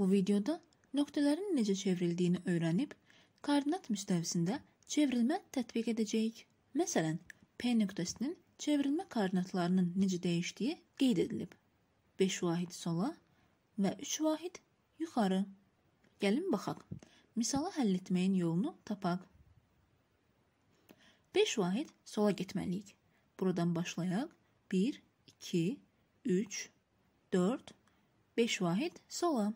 Bu videoda nöqtələrin necə çevrildiyini öyrənib, koordinat müstəvisində çevrilmə tətbiq edəcəyik. Məsələn, P nöqtəsinin çevrilmə koordinatlarının necə dəyişdiyi qeyd edilib. 5 vahid sola və 3 vahid yuxarı. Gəlin baxaq. Misalı həll etməyin yolunu tapaq. 5 vahid sola getməliyik. Buradan başlayaq. 1, 2, 3, 4, 5 vahid sola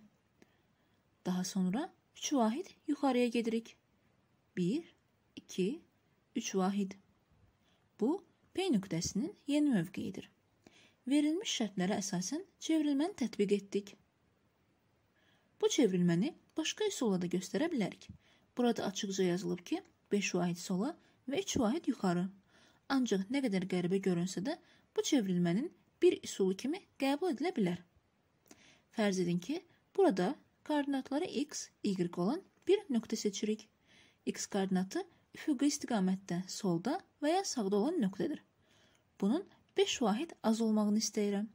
daha sonra 3 vahid yukarıya gedirik. 1, 2, 3 vahid. Bu P nöqtəsinin yeni mövqeyidir. Verilmiş şərtlərə əsasən çevrilməni tətbiq etdik. Bu çevrilməni başqa üsulla da göstərə bilərik. Burada açıqca yazılıb ki, 5 vahid sola və 3 vahid yuxarı. Ancaq nə qədər qəribə görünsə də, bu çevrilmənin bir üsulu kimi qəbul edilə bilər. Fərz edin ki, burada koordinatları x, y olan bir nöqtə seçirik. x koordinatı üfüqi istiqamətdə solda və ya sağda olan nöqtədir. Bunun 5 vahid az olmağını istəyirəm.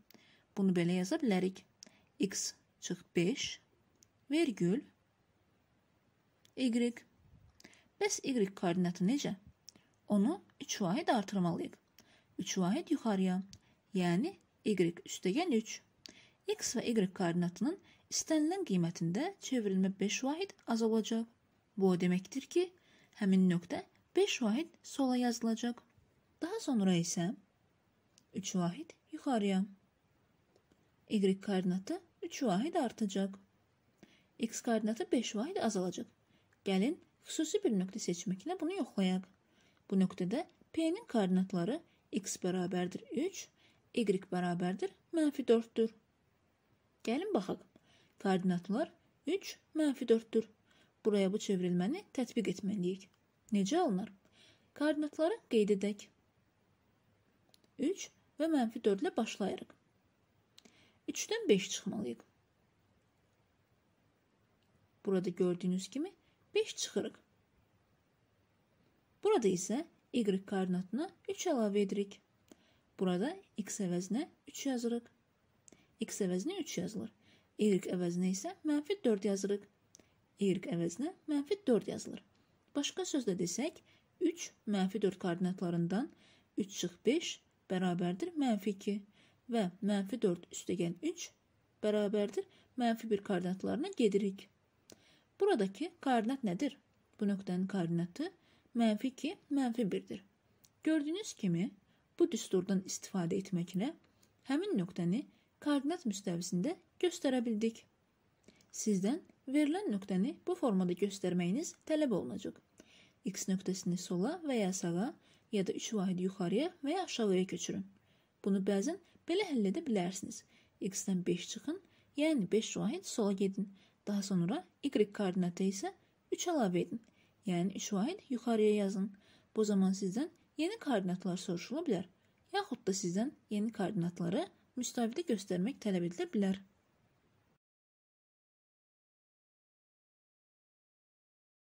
Bunu belə yaza bilərik. x çıx 5, vergül, y. Bəs y koordinatı necə? Onu 3 vahid artırmalıyıq. 3 vahid yuxarıya, yəni y üstəgən 3. x və y koordinatının İstənilən qiymətində çevrilmə 5 vahid az olacaq. Bu o deməkdir ki, həmin nöqtə 5 vahid sola yazılacaq. Daha sonra isə 3 vahid yuxarıya. Y koordinatı 3 vahid artacaq. X koordinatı 5 vahid azalacaq. Gəlin xüsusi bir nöqtə seçməklə bunu yoxlayaq. Bu nöqtədə P-nin koordinatları x bərabərdir 3, y bərabərdir mənfi 4-dür. Gəlin baxaq. Koordinatlar 3, mənfi 4-dür. Buraya bu çevrilməni tətbiq etməliyik. Necə alınar? Koordinatları qeyd edək. 3 və mənfi 4 ilə başlayırıq. 3-dən 5 çıxmalıyıq. Burada gördüyünüz kimi 5 çıxırıq. Burada isə y koordinatına 3 əlavə edirik. Burada x əvəzinə 3 yazırıq. x əvəzinə 3 yazılır. Y əvəzinə isə mənfi 4 yazırıq. Y əvəzinə mənfi 4 yazılır. Başqa sözlə desək, 3 mənfi 4 koordinatlarından 3 çıx 5 bərabərdir mənfi 2 və mənfi 4 üstəgən 3 bərabərdir mənfi 1 koordinatlarına gedirik. Buradakı koordinat nədir? Bu nöqtənin koordinatı mənfi 2, mənfi 1-dir. Gördüyünüz kimi bu düsturdan istifadə etməklə həmin nöqtəni 1 koordinat müstəvisində göstərə bildik. Sizdən verilən nöqtəni bu formada göstərməyiniz tələb olunacaq. X nöqtəsini sola və ya sağa ya da 3 vahid yuxarıya və ya aşağıya köçürün. Bunu bəzən belə həll edə bilərsiniz. X-dən 5 çıxın, yəni 5 vahid sola gedin. Daha sonra Y koordinata isə 3 əlavə edin. Yəni 3 vahid yuxarıya yazın. Bu zaman sizdən yeni koordinatlar soruşula bilər. Yaxud da sizdən yeni koordinatları müstavidə göstərmək tələb edilə bilər.